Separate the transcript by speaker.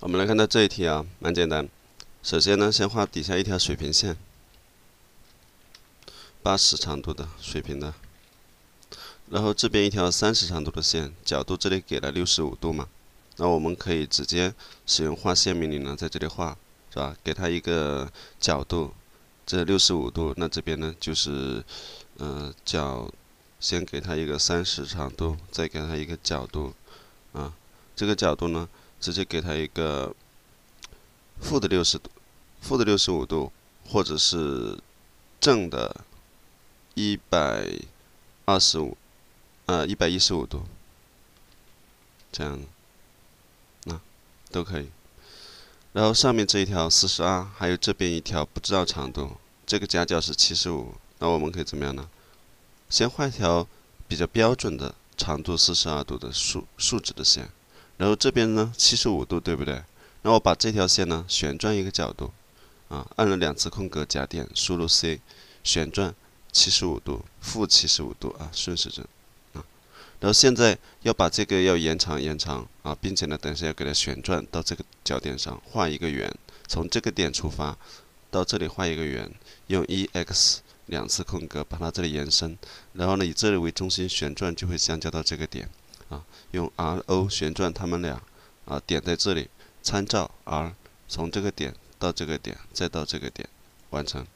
Speaker 1: 我们来看到这一题啊，蛮简单。首先呢，先画底下一条水平线，八十长度的水平的。然后这边一条三十长度的线，角度这里给了六十五度嘛，那我们可以直接使用画线命令呢，在这里画，是吧？给它一个角度，这六十五度，那这边呢就是，呃，角，先给它一个三十长度，再给它一个角度，啊，这个角度呢。直接给它一个负的六十度，负的六十五度，或者是正的一百二十五，呃，一百一十五度，这样，啊，都可以。然后上面这一条四十二，还有这边一条不知道长度，这个夹角是七十五，那我们可以怎么样呢？先画一条比较标准的长度四十二度的竖竖直的线。然后这边呢，七十五度，对不对？然后我把这条线呢旋转一个角度，啊，按了两次空格加点，输入 C，旋转七十五度，负七十五度啊，顺时针，啊。然后现在要把这个要延长延长啊，并且呢，等一下要给它旋转到这个角点上，画一个圆，从这个点出发，到这里画一个圆，用 E X 两次空格把它这里延伸，然后呢以这里为中心旋转就会相交到这个点。啊，用 R O 旋转它们俩，啊，点在这里，参照 R，从这个点到这个点，再到这个点，完成。